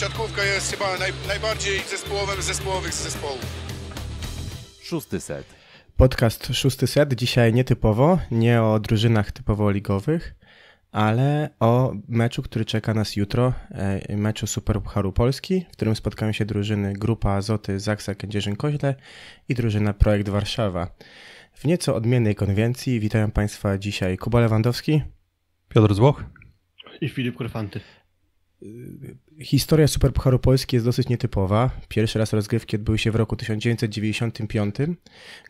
siatkówka jest chyba naj, najbardziej zespołowym zespołowych z zespołów. Szósty set. Podcast szósty set, dzisiaj nietypowo, nie o drużynach typowo ligowych, ale o meczu, który czeka nas jutro, e, meczu Pucharu Polski, w którym spotkają się drużyny Grupa Azoty Zaksa Kędzierzyn-Koźle i drużyna Projekt Warszawa. W nieco odmiennej konwencji witają Państwa dzisiaj Kuba Lewandowski, Piotr Złoch i Filip Kurfanty. Y, historia Superpucharu Polski jest dosyć nietypowa. Pierwszy raz rozgrywki odbyły się w roku 1995,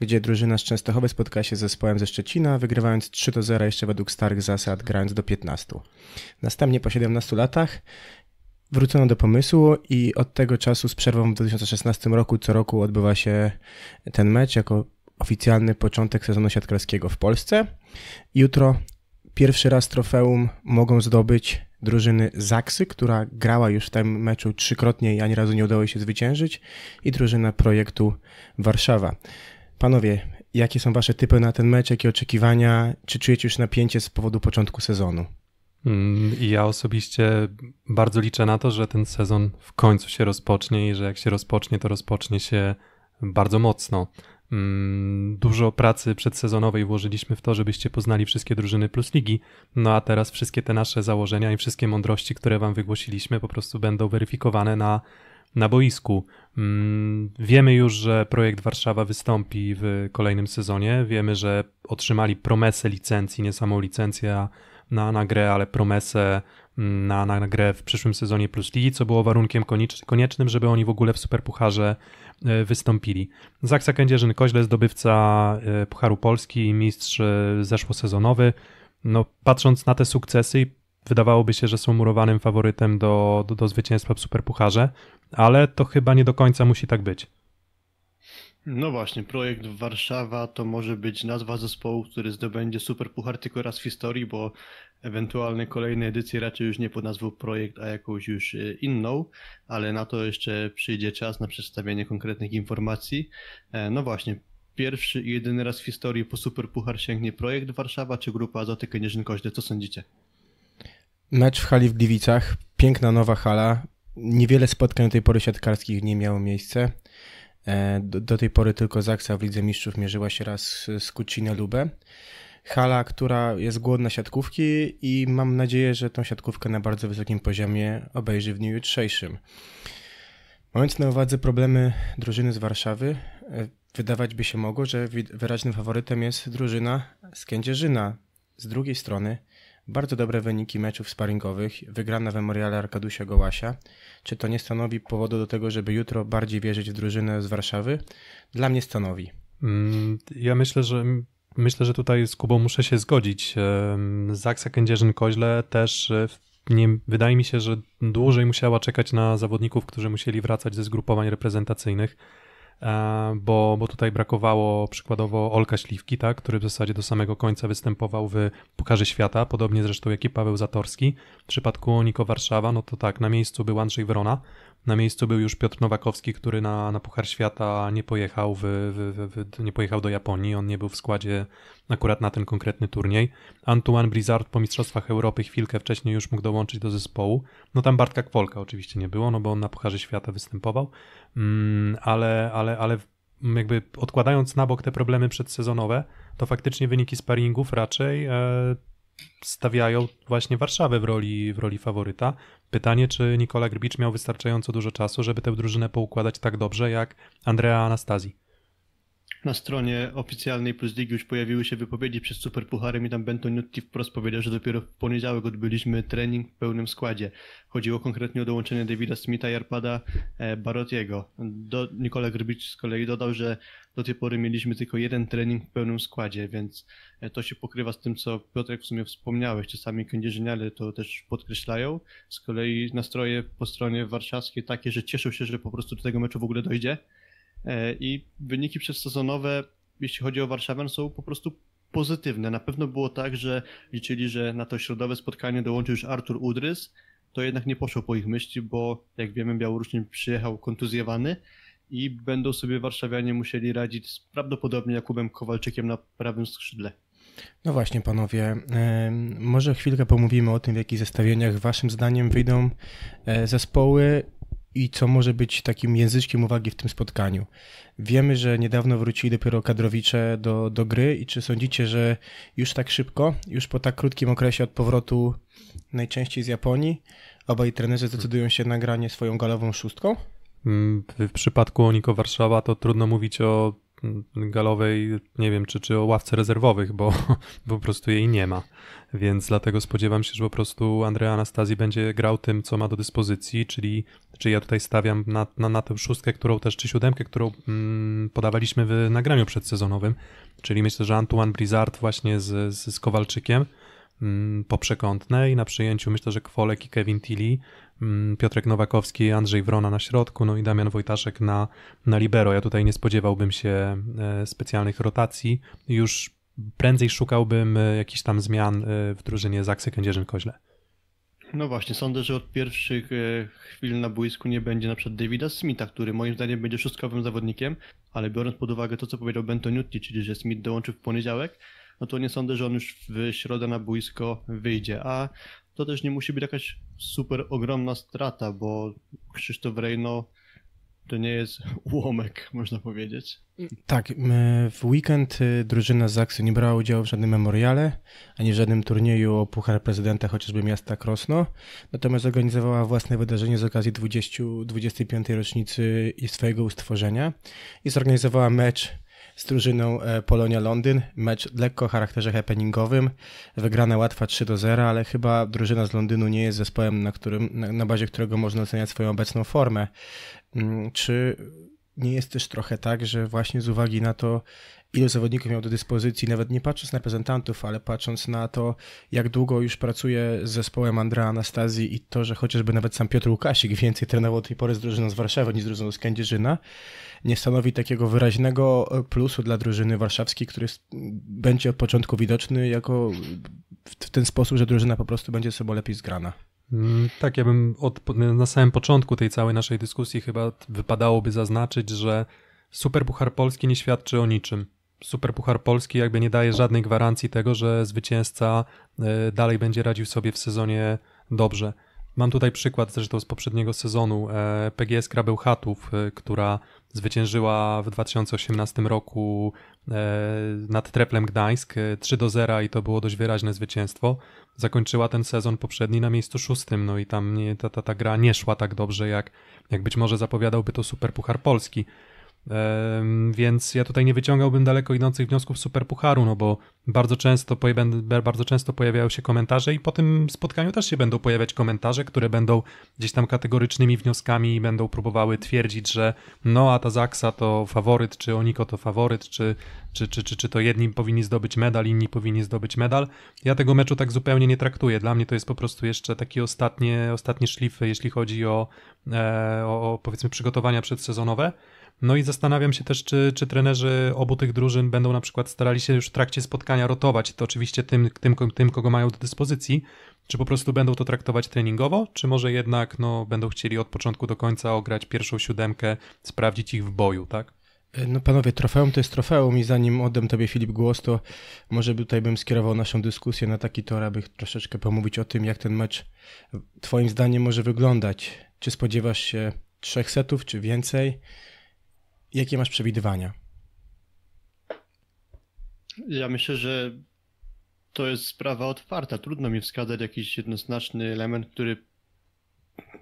gdzie drużyna z Częstochowy spotkała się z zespołem ze Szczecina, wygrywając 3 do 0 jeszcze według starych zasad, grając do 15. Następnie po 17 latach wrócono do pomysłu i od tego czasu z przerwą w 2016 roku co roku odbywa się ten mecz jako oficjalny początek sezonu siatkarskiego w Polsce. Jutro pierwszy raz trofeum mogą zdobyć drużyny Zaksy, która grała już w tym meczu trzykrotnie i ani razu nie udało się zwyciężyć, i drużyna projektu Warszawa. Panowie, jakie są Wasze typy na ten mecz, jakie oczekiwania? Czy czujecie już napięcie z powodu początku sezonu? I mm, ja osobiście bardzo liczę na to, że ten sezon w końcu się rozpocznie i że jak się rozpocznie, to rozpocznie się bardzo mocno. Mm, dużo pracy przedsezonowej włożyliśmy w to, żebyście poznali wszystkie drużyny plus ligi. No a teraz wszystkie te nasze założenia i wszystkie mądrości, które wam wygłosiliśmy, po prostu będą weryfikowane na, na boisku. Mm, wiemy już, że projekt Warszawa wystąpi w kolejnym sezonie. Wiemy, że otrzymali promesę licencji, nie samą licencję na, na grę, ale promesę mm, na, na grę w przyszłym sezonie plus ligi, co było warunkiem koniecznym, żeby oni w ogóle w Superpucharze E, wystąpili. Zaksa Kędzierzyn-Koźle, zdobywca e, Pucharu Polski i mistrz e, zeszłosezonowy. No, patrząc na te sukcesy, wydawałoby się, że są murowanym faworytem do, do, do zwycięstwa w Superpucharze, ale to chyba nie do końca musi tak być. No właśnie, projekt Warszawa to może być nazwa zespołu, który zdobędzie super puchar tylko raz w historii, bo ewentualne kolejne edycje raczej już nie pod nazwą projekt, a jakąś już e, inną, ale na to jeszcze przyjdzie czas na przedstawienie konkretnych informacji. E, no właśnie, pierwszy i jedyny raz w historii po super puchar sięgnie projekt Warszawa czy grupa Azoty kędzierzyn co sądzicie? Mecz w hali w Gliwicach, piękna nowa hala, niewiele spotkań do tej pory siatkarskich nie miało miejsca. E, do, do tej pory tylko Zaksa w Lidze Mistrzów mierzyła się raz z Kucinę Lubę. Hala, która jest głodna siatkówki i mam nadzieję, że tą siatkówkę na bardzo wysokim poziomie obejrzy w dniu jutrzejszym. Mając na uwadze problemy drużyny z Warszawy, e, wydawać by się mogło, że wyraźnym faworytem jest drużyna z Kędzierzyna. Z drugiej strony bardzo dobre wyniki meczów sparingowych, wygrana w Memoriale Arkadusia Gołasia. Czy to nie stanowi powodu do tego, żeby jutro bardziej wierzyć w drużynę z Warszawy? Dla mnie stanowi. Mm, ja myślę, że myślę, że tutaj z Kubą muszę się zgodzić. Zaksa Kędzierzyn-Koźle też e, nie, wydaje mi się, że dłużej musiała czekać na zawodników, którzy musieli wracać ze zgrupowań reprezentacyjnych. E, bo, bo tutaj brakowało przykładowo Olka Śliwki, tak, który w zasadzie do samego końca występował w Pukarze Świata, podobnie zresztą jak i Paweł Zatorski. W przypadku Niko Warszawa, no to tak, na miejscu był Andrzej Wrona, na miejscu był już Piotr Nowakowski, który na, na Puchar Świata nie pojechał, w, w, w, nie pojechał do Japonii. On nie był w składzie akurat na ten konkretny turniej. Antoine Blizzard po Mistrzostwach Europy chwilkę wcześniej już mógł dołączyć do zespołu. No tam Bartka Kwolka oczywiście nie było, no bo on na Pucharze Świata występował. Mm, ale, ale, ale jakby odkładając na bok te problemy przedsezonowe, to faktycznie wyniki sparringów raczej e, stawiają właśnie Warszawę w roli, w roli faworyta. Pytanie, czy Nikola Grbicz miał wystarczająco dużo czasu, żeby tę drużynę poukładać tak dobrze jak Andrea Anastazji na stronie oficjalnej Plus Ligi już pojawiły się wypowiedzi przed Superpucharem i tam Bento Nutti wprost powiedział, że dopiero w poniedziałek odbyliśmy trening w pełnym składzie. Chodziło konkretnie o dołączenie Davida Smitha i Arpada e, Barotiego. Do, Nikola Grbicz z kolei dodał, że do tej pory mieliśmy tylko jeden trening w pełnym składzie, więc e, to się pokrywa z tym, co Piotrek w sumie wspomniałeś. Czasami kędzierzyniale to też podkreślają. Z kolei nastroje po stronie warszawskiej takie, że cieszą się, że po prostu do tego meczu w ogóle dojdzie E, i wyniki przedsezonowe, jeśli chodzi o Warszawę, są po prostu pozytywne. Na pewno było tak, że liczyli, że na to środowe spotkanie dołączy już Artur Udrys, to jednak nie poszło po ich myśli, bo jak wiemy Białorusin przyjechał kontuzjowany i będą sobie warszawianie musieli radzić z prawdopodobnie Jakubem Kowalczykiem na prawym skrzydle. No właśnie, panowie, e, może chwilkę pomówimy o tym, w jakich zestawieniach waszym zdaniem wyjdą e, zespoły i co może być takim języczkiem uwagi w tym spotkaniu. Wiemy, że niedawno wrócili dopiero kadrowicze do, do gry i czy sądzicie, że już tak szybko, już po tak krótkim okresie od powrotu najczęściej z Japonii, obaj trenerzy zdecydują się na granie swoją galową szóstką? Mm, w przypadku Oniko Warszawa to trudno mówić o galowej, nie wiem, czy, czy o ławce rezerwowych, bo, bo po prostu jej nie ma. Więc dlatego spodziewam się, że po prostu Andrea Anastazji będzie grał tym, co ma do dyspozycji, czyli, czyli ja tutaj stawiam na, na, na tę szóstkę, którą też, czy siódemkę, którą mm, podawaliśmy w nagraniu przedsezonowym, czyli myślę, że Antoine Blizzard właśnie z, z, z Kowalczykiem, Mm, poprzekątne i na przyjęciu myślę, że Kwolek i Kevin Tilly, mm, Piotrek Nowakowski i Andrzej Wrona na środku, no i Damian Wojtaszek na, na libero. Ja tutaj nie spodziewałbym się e, specjalnych rotacji. Już prędzej szukałbym e, jakichś tam zmian e, w drużynie Zaksy Kędzierzyn-Koźle. No właśnie, sądzę, że od pierwszych chwil na boisku nie będzie na przykład Davida Smitha, który moim zdaniem będzie szóstkowym zawodnikiem, ale biorąc pod uwagę to, co powiedział Bentoniutti, czyli że Smith dołączy w poniedziałek, no to nie sądzę, że on już w środę na boisko wyjdzie. A to też nie musi być jakaś super ogromna strata, bo Krzysztof Rejno to nie jest ułomek, można powiedzieć. Tak, w weekend y, drużyna z Zaksy nie brała udziału w żadnym memoriale, ani w żadnym turnieju o Puchar Prezydenta chociażby miasta Krosno, natomiast organizowała własne wydarzenie z okazji 20, 25. rocznicy swojego ustworzenia i zorganizowała mecz z drużyną e, Polonia Londyn. Mecz lekko o charakterze happeningowym. Wygrana łatwa 3 do 0, ale chyba drużyna z Londynu nie jest zespołem, na, którym, na bazie którego można oceniać swoją obecną formę. Mm, czy nie jest też trochę tak, że właśnie z uwagi na to, ilu zawodników miał do dyspozycji, nawet nie patrząc na reprezentantów, ale patrząc na to, jak długo już pracuje z zespołem Andrea Anastazji i to, że chociażby nawet sam Piotr Łukasik więcej trenował do tej pory z drużyną z Warszawy niż z drużyną z Kędzierzyna, nie stanowi takiego wyraźnego plusu dla drużyny warszawskiej, który będzie od początku widoczny jako w ten sposób, że drużyna po prostu będzie sobie lepiej zgrana. Mm, tak, ja bym od, na samym początku tej całej naszej dyskusji chyba wypadałoby zaznaczyć, że Superpuchar Polski nie świadczy o niczym. Superpuchar Polski jakby nie daje żadnej gwarancji tego, że zwycięzca e, dalej będzie radził sobie w sezonie dobrze. Mam tutaj przykład zresztą z poprzedniego sezonu e, PGS Krabeł Chatów, e, która zwyciężyła w 2018 roku e, nad Treplem Gdańsk 3 do 0 i to było dość wyraźne zwycięstwo. Zakończyła ten sezon poprzedni na miejscu szóstym, no i tam ta, ta, ta gra nie szła tak dobrze, jak, jak być może zapowiadałby to super puchar Polski. Więc ja tutaj nie wyciągałbym daleko idących wniosków superpucharu, no bo bardzo często, bardzo często pojawiają się komentarze i po tym spotkaniu też się będą pojawiać komentarze, które będą gdzieś tam kategorycznymi wnioskami i będą próbowały twierdzić, że no a ta Zaksa to faworyt, czy Oniko to faworyt, czy, czy, czy, czy, czy to jedni powinni zdobyć medal, inni powinni zdobyć medal. Ja tego meczu tak zupełnie nie traktuję. Dla mnie to jest po prostu jeszcze takie ostatnie, ostatnie szlify, jeśli chodzi o, e, o, o powiedzmy przygotowania przedsezonowe. No i zastanawiam się też, czy, czy trenerzy obu tych drużyn będą na przykład starali się już w trakcie spotkania rotować, to oczywiście tym, tym, tym kogo mają do dyspozycji, czy po prostu będą to traktować treningowo, czy może jednak no, będą chcieli od początku do końca ograć pierwszą siódemkę, sprawdzić ich w boju, tak? E, no panowie, trofeum to jest trofeum i zanim oddam tobie Filip głos, to może tutaj bym skierował naszą dyskusję na taki tor, aby troszeczkę pomówić o tym, jak ten mecz twoim zdaniem może wyglądać. Czy spodziewasz się trzech setów, czy więcej? Jakie masz przewidywania? Ja myślę, że to jest sprawa otwarta. Trudno mi wskazać jakiś jednoznaczny element, który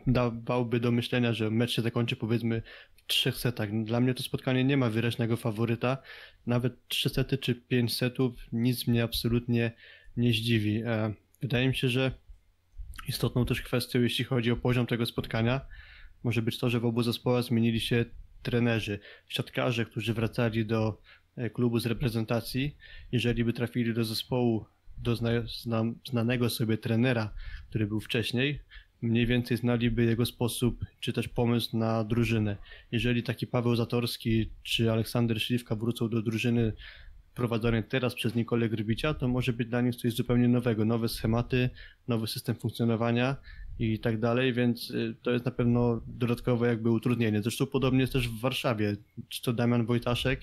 dawałby do myślenia, że mecz się zakończy powiedzmy w trzech setach. Dla mnie to spotkanie nie ma wyraźnego faworyta. Nawet trzy sety czy pięć setów nic mnie absolutnie nie zdziwi. E, wydaje mi się, że istotną też kwestią, jeśli chodzi o poziom tego spotkania, może być to, że w obu zespołach zmienili się trenerzy, siatkarze, którzy wracali do e, klubu z reprezentacji, jeżeli by trafili do zespołu, do zna, znanego sobie trenera, który był wcześniej, mniej więcej znaliby jego sposób, czy też pomysł na drużynę. Jeżeli taki Paweł Zatorski czy Aleksander Śliwka wrócą do drużyny prowadzonej teraz przez Nikolę Grbicia, to może być dla nich coś zupełnie nowego, nowe schematy, nowy system funkcjonowania i tak dalej, więc y, to jest na pewno dodatkowe jakby utrudnienie. Zresztą podobnie jest też w Warszawie, czy to Damian Wojtaszek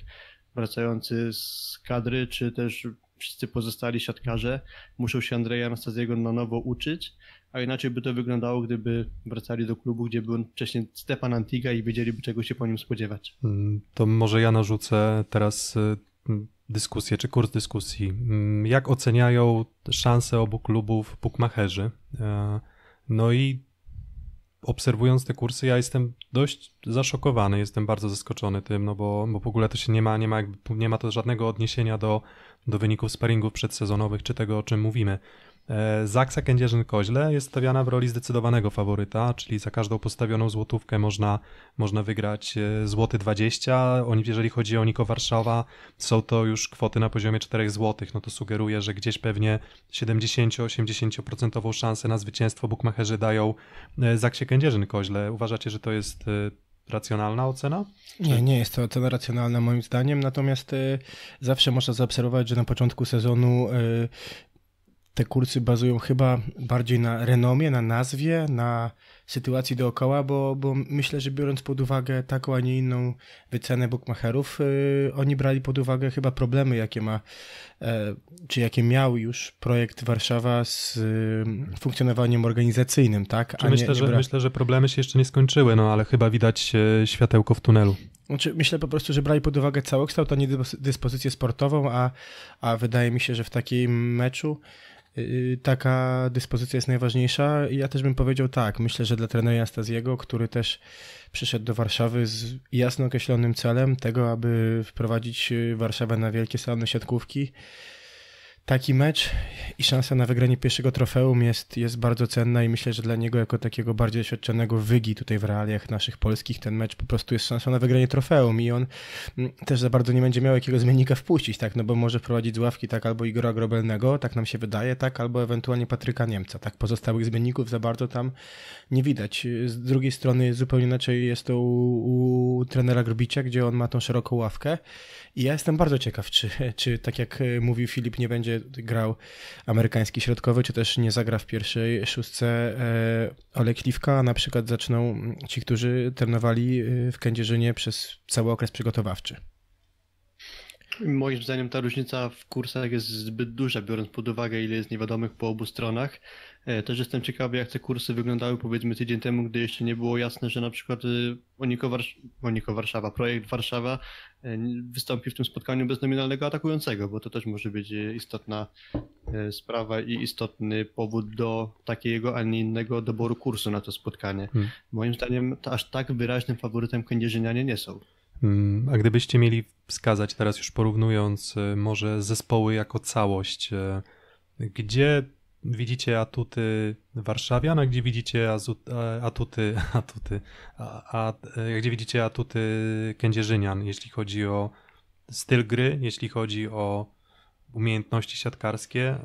wracający z kadry, czy też wszyscy pozostali siatkarze muszą się Andrzeja Anastazjego na nowo uczyć, a inaczej by to wyglądało, gdyby wracali do klubu, gdzie był wcześniej Stepan Antiga i wiedzieliby czego się po nim spodziewać. Mm, to może ja narzucę teraz y, dyskusję, czy kurs dyskusji. Mm, jak oceniają szanse obu klubów bukmacherzy? E, no i obserwując te kursy, ja jestem dość zaszokowany, jestem bardzo zaskoczony tym, no bo, bo w ogóle to się nie ma, nie ma, jakby, nie ma to żadnego odniesienia do, do wyników sparingów przedsezonowych, czy tego, o czym mówimy. E, Zaksa Kędzierzyn-Koźle jest stawiana w roli zdecydowanego faworyta, czyli za każdą postawioną złotówkę można, można wygrać e, złoty 20. Oni, jeżeli chodzi o Niko Warszawa, są to już kwoty na poziomie 4 złotych. No to sugeruje, że gdzieś pewnie 70-80% szansę na zwycięstwo bukmacherzy dają e, Zaksie Kędzierzyn-Koźle. Uważacie, że to jest racjonalna ocena? Nie, nie jest to ocena racjonalna moim zdaniem, natomiast zawsze można zaobserwować, że na początku sezonu te kursy bazują chyba bardziej na renomie, na nazwie, na sytuacji dookoła, bo, bo myślę, że biorąc pod uwagę taką, a nie inną wycenę bookmacherów, yy, oni brali pod uwagę chyba problemy, jakie ma, yy, czy jakie miał już projekt Warszawa z yy, funkcjonowaniem organizacyjnym, tak? A myślę, nie, że, myślę, że problemy się jeszcze nie skończyły, no ale chyba widać e, światełko w tunelu. Znaczy, myślę po prostu, że brali pod uwagę całokształt, a nie dyspozycję sportową, a, a wydaje mi się, że w takim meczu Y, y, taka dyspozycja jest najważniejsza. Ja też bym powiedział tak, myślę, że dla trenera Astaziego, który też przyszedł do Warszawy z jasno określonym celem tego, aby wprowadzić y, Warszawę na wielkie salony siatkówki, taki mecz i szansa na wygranie pierwszego trofeum jest, jest bardzo cenna i myślę, że dla niego jako takiego bardziej doświadczonego wygi tutaj w realiach naszych polskich ten mecz po prostu jest szansa na wygranie trofeum i on mm, też za bardzo nie będzie miał jakiego zmiennika wpuścić, tak, no bo może prowadzić z ławki tak albo Igora Grobelnego, tak nam się wydaje, tak, albo ewentualnie Patryka Niemca, tak, pozostałych zmienników za bardzo tam nie widać. Z drugiej strony zupełnie inaczej jest to u, u trenera Grubicia, gdzie on ma tą szeroką ławkę i ja jestem bardzo ciekaw, czy, czy tak jak mówił Filip, nie będzie grał amerykański środkowy, czy też nie zagra w pierwszej szóstce e, Olekliwka, a na przykład zaczną ci, którzy trenowali e, w Kędzierzynie przez cały okres przygotowawczy. Moim zdaniem ta różnica w kursach jest zbyt duża, biorąc pod uwagę, ile jest niewiadomych po obu stronach. E, też jestem ciekawy, jak te kursy wyglądały powiedzmy tydzień temu, gdy jeszcze nie było jasne, że na przykład e, Oniko, Warsz Oniko Warszawa, projekt Warszawa e, wystąpi w tym spotkaniu bez nominalnego atakującego, bo to też może być istotna sprawa i istotny powód do takiego, a nie innego doboru kursu na to spotkanie. Hmm. Moim zdaniem aż tak wyraźnym faworytem kędzierzynianie nie są. Mm, a gdybyście mieli wskazać teraz już porównując y, może zespoły jako całość, y, gdzie widzicie atuty warszawian, a gdzie widzicie e, atuty, atuty a, a, e, gdzie widzicie atuty kędzierzynian, jeśli chodzi o styl gry, jeśli chodzi o umiejętności siatkarskie.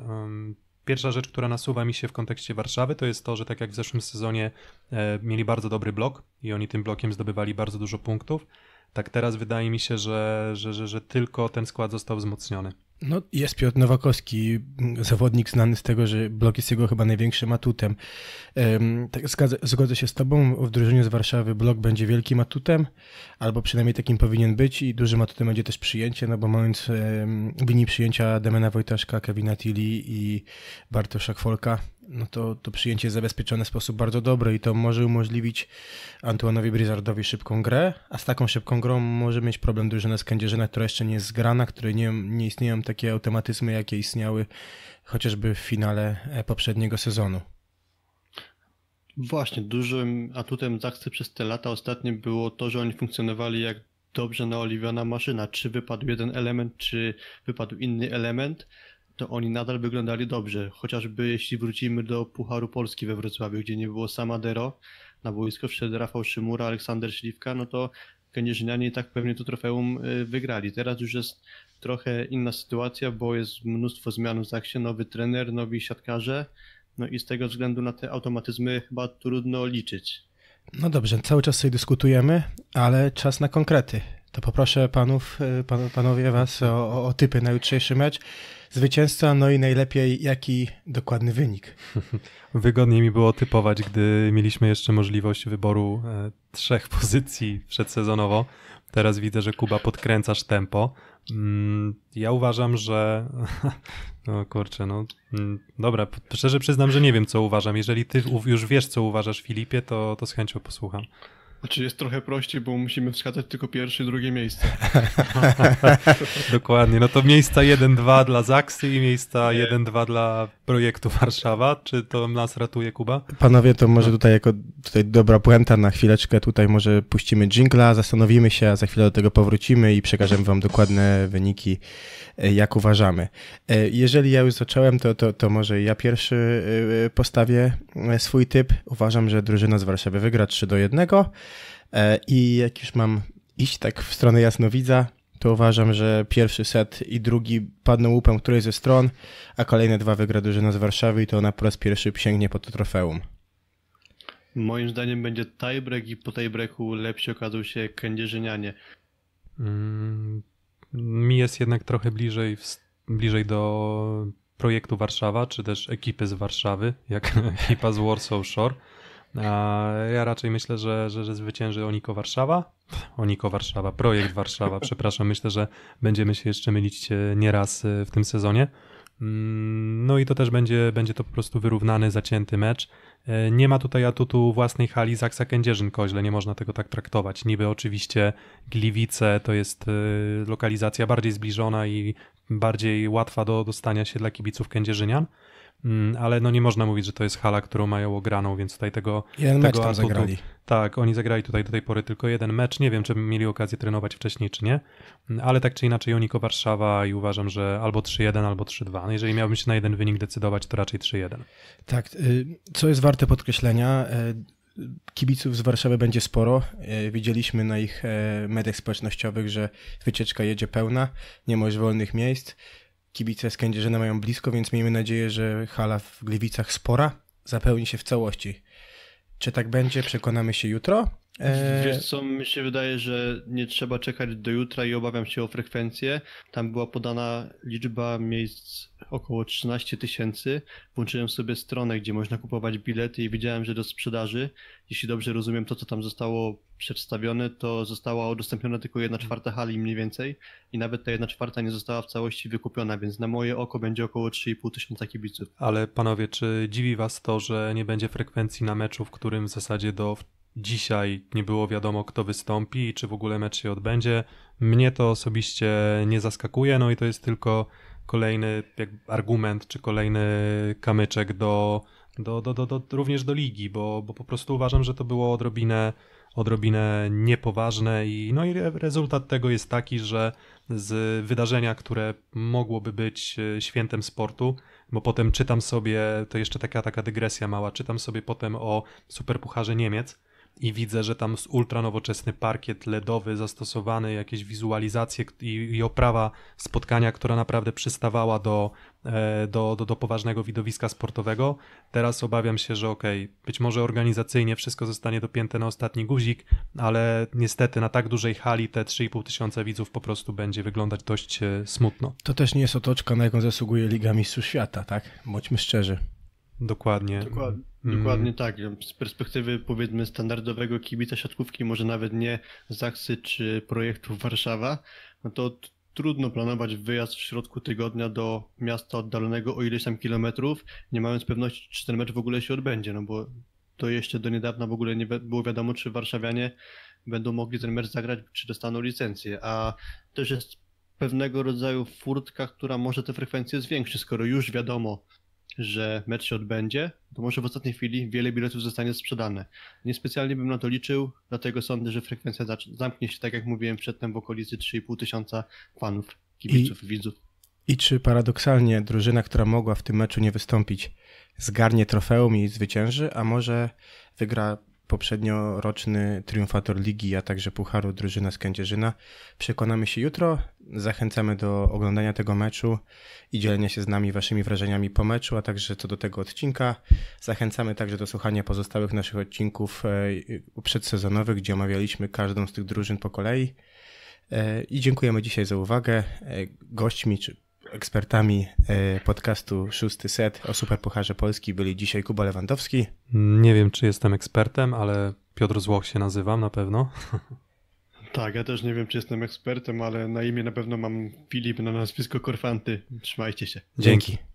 Pierwsza rzecz, która nasuwa mi się w kontekście Warszawy, to jest to, że tak jak w zeszłym sezonie e, mieli bardzo dobry blok i oni tym blokiem zdobywali bardzo dużo punktów tak teraz wydaje mi się, że, że, że, że tylko ten skład został wzmocniony. No, jest Piotr Nowakowski, zawodnik znany z tego, że blok jest jego chyba największym atutem. Tak, zgadzę, zgodzę się z Tobą, w drużynie z Warszawy blok będzie wielkim atutem, albo przynajmniej takim powinien być i dużym atutem będzie też przyjęcie, no bo mając winni przyjęcia Demena Wojtaszka, Kevina Tilly i Bartosza Folka, no to, to przyjęcie jest zabezpieczone w sposób bardzo dobry i to może umożliwić Antoanowi Blizzardowi szybką grę, a z taką szybką grą może mieć problem drużyna z Kędzierzyna, która jeszcze nie jest zgrana, której nie, nie istnieją takie automatyzmy, jakie istniały chociażby w finale e, poprzedniego sezonu. Właśnie, dużym atutem Zaksy przez te lata ostatnie było to, że oni funkcjonowali jak dobrze naoliwiona maszyna. Czy wypadł jeden element, czy wypadł inny element, to oni nadal wyglądali dobrze. Chociażby jeśli wrócimy do Pucharu Polski we Wrocławiu, gdzie nie było Samadero, na boisko wszedł Rafał Szymura, Aleksander Śliwka, no to Kędzierzynianie i tak pewnie to trofeum y, wygrali. Teraz już jest trochę inna sytuacja, bo jest mnóstwo zmian w Zaksie, nowy trener, nowi siatkarze, no i z tego względu na te automatyzmy chyba trudno liczyć. No dobrze, cały czas sobie dyskutujemy, ale czas na konkrety. To poproszę panów, y, pan, panowie was o, o, typy na jutrzejszy mecz. Zwycięzca, no i najlepiej jaki dokładny wynik. Wygodniej mi było typować, gdy mieliśmy jeszcze możliwość wyboru e, trzech pozycji przedsezonowo. Teraz widzę, że Kuba podkręcasz tempo. Mm, ja uważam, że. No kurczę, no. Mm, dobra, szczerze przyznam, że nie wiem, co uważam. Jeżeli ty już wiesz, co uważasz, Filipie, to, to z chęcią posłucham. Znaczy jest trochę prościej, bo musimy wskazać tylko pierwsze i drugie miejsce. Dokładnie, no to miejsca 1-2 dla Zaksy i miejsca 1-2 dla projektu Warszawa. Czy to nas ratuje, Kuba? Panowie, to może no. tutaj jako tutaj dobra puenta na chwileczkę, tutaj może puścimy jingla, zastanowimy się, a za chwilę do tego powrócimy i przekażemy wam dokładne wyniki, e, jak uważamy. E, jeżeli ja już zacząłem, to, to, to może ja pierwszy e, postawię swój typ. Uważam, że drużyna z Warszawy wygra 3 do 1. E, I jak już mam iść tak w stronę jasnowidza, to uważam, że pierwszy set i drugi padną łupem którejś ze stron, a kolejne dwa wygra drużyna z Warszawy i to ona po raz pierwszy sięgnie po to trofeum. Moim zdaniem będzie tiebreak i po tiebreaku lepsi okazał się kędzierzynianie. Mm, mi jest jednak trochę bliżej, bliżej do projektu Warszawa, czy też ekipy z Warszawy, jak ekipa z Warsaw Shore. Ja raczej myślę, że, że, że zwycięży Oniko Warszawa. Oniko Warszawa, projekt Warszawa, przepraszam. Myślę, że będziemy się jeszcze mylić e, nieraz e, w tym sezonie. Mm, no i to też będzie, będzie to po prostu wyrównany, zacięty mecz. E, nie ma tutaj atutu własnej hali Zaksa Kędzierzyn-Koźle, nie można tego tak traktować. Niby oczywiście Gliwice to jest lokalizacja bardziej zbliżona i bardziej łatwa do dostania się dla kibiców kędzierzynian, Mm, ale no nie można mówić, że to jest hala, którą mają ograną, więc tutaj tego... Jeden tego mecz zagrali. Tak, oni zagrali tutaj do tej pory tylko jeden mecz, nie wiem, czy mieli okazję trenować wcześniej, czy nie, mm, ale tak czy inaczej Uniko Warszawa i uważam, że albo 3-1, albo 3-2. No jeżeli miałbym się na jeden wynik decydować, to raczej 3-1. Tak, y, co jest warte podkreślenia, y, kibiców z Warszawy będzie sporo. Y, widzieliśmy na ich e, mediach społecznościowych, że wycieczka jedzie pełna, nie ma już wolnych miejsc. Kibice z Kędzierzyna mają blisko, więc miejmy nadzieję, że hala w Gliwicach spora zapełni się w całości. Czy tak będzie, przekonamy się jutro. Wiesz e, co, mi się wydaje, że nie trzeba czekać do jutra i obawiam się o frekwencję. Tam była podana liczba miejsc około 13 tysięcy. Włączyłem sobie stronę, gdzie można kupować bilety i widziałem, że do sprzedaży, jeśli dobrze rozumiem to, co tam zostało przedstawione, to została udostępniona tylko jedna czwarta hali mniej więcej i nawet ta jedna czwarta nie została w całości wykupiona, więc na moje oko będzie około 3,5 tysiąca kibiców. Ale panowie, czy dziwi was to, że nie będzie frekwencji na meczu, w którym w zasadzie do dzisiaj nie było wiadomo, kto wystąpi i czy w ogóle mecz się odbędzie. Mnie to osobiście nie zaskakuje, no i to jest tylko kolejny argument czy kolejny kamyczek do, do, do, do, do również do ligi, bo, bo po prostu uważam, że to było odrobinę odrobinę niepoważne i no i rezultat tego jest taki, że z wydarzenia, które mogłoby być e, świętem sportu, bo potem czytam sobie, to jeszcze taka taka dygresja mała, czytam sobie potem o Superpucharze Niemiec, i widzę, że tam jest ultra nowoczesny parkiet LEDowy zastosowany, jakieś wizualizacje i, i oprawa spotkania, która naprawdę przystawała do, e, do, do, do, poważnego widowiska sportowego. Teraz obawiam się, że okej, okay, być może organizacyjnie wszystko zostanie dopięte na ostatni guzik, ale niestety na tak dużej hali te 3,5 tysiąca widzów po prostu będzie wyglądać dość e, smutno. To też nie jest otoczka, na jaką zasługuje Liga Mistrzów Świata, tak? Bądźmy szczerzy. Dokładnie. Mhm. Dokładnie, mm. tak. Z perspektywy powiedzmy standardowego kibica siatkówki, może nawet nie Zaksy czy projektów Warszawa, no to trudno planować wyjazd w środku tygodnia do miasta oddalonego o ileś tam kilometrów, nie mając pewności, czy ten mecz w ogóle się odbędzie, no bo to jeszcze do niedawna w ogóle nie było wiadomo, czy warszawianie będą mogli ten mecz zagrać, czy dostaną licencję, a też jest pewnego rodzaju furtka, która może te frekwencje zwiększy, skoro już wiadomo, że mecz się odbędzie, to może w ostatniej chwili wiele biletów zostanie sprzedane. Niespecjalnie bym na to liczył, dlatego sądzę, że frekwencja zamknie się, tak jak mówiłem przedtem, w okolicy 3,5 tysiąca fanów, kibiców, I, widzów. I czy paradoksalnie drużyna, która mogła w tym meczu nie wystąpić, zgarnie trofeum i zwycięży, a może wygra poprzednioroczny triumfator ligi, a także Pucharu drużyna z Kędzierzyna. Przekonamy się jutro. Zachęcamy do oglądania tego meczu i dzielenia się z nami waszymi wrażeniami po meczu, a także co do tego odcinka. Zachęcamy także do słuchania pozostałych naszych odcinków e, przedsezonowych, gdzie omawialiśmy każdą z tych drużyn po kolei. E, I dziękujemy dzisiaj za uwagę. E, gośćmi czy Ekspertami e, podcastu Szósty Set o Superpucharze Polski byli dzisiaj Kuba Lewandowski. Nie wiem, czy jestem ekspertem, ale Piotr Złoch się nazywam na pewno. Tak, ja też nie wiem, czy jestem ekspertem, ale na imię na pewno mam Filip, na nazwisko Korfanty. Trzymajcie się. Dzięki.